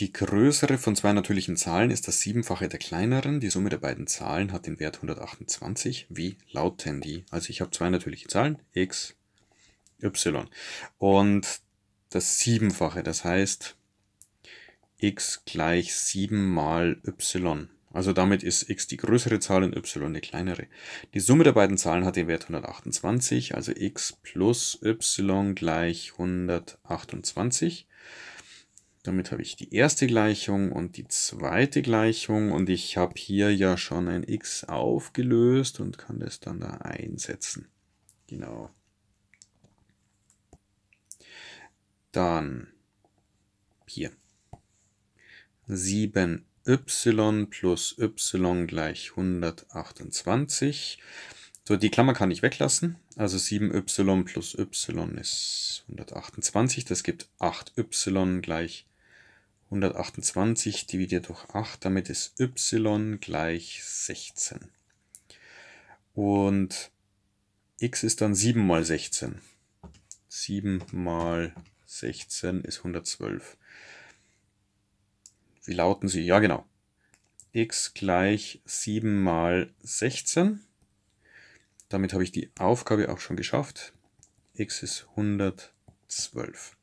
Die größere von zwei natürlichen Zahlen ist das Siebenfache der kleineren. Die Summe der beiden Zahlen hat den Wert 128. Wie lauten die? Also ich habe zwei natürliche Zahlen, x, y. Und das Siebenfache, das heißt x gleich 7 mal y. Also damit ist x die größere Zahl und y die kleinere. Die Summe der beiden Zahlen hat den Wert 128, also x plus y gleich 128. Damit habe ich die erste Gleichung und die zweite Gleichung und ich habe hier ja schon ein x aufgelöst und kann das dann da einsetzen. Genau. Dann hier 7y plus y gleich 128. So, die Klammer kann ich weglassen. Also 7y plus y ist 128. Das gibt 8y gleich 128 dividiert durch 8, damit ist y gleich 16. Und x ist dann 7 mal 16. 7 mal 16 ist 112. Wie lauten sie? Ja, genau. x gleich 7 mal 16. Damit habe ich die Aufgabe auch schon geschafft. x ist 112.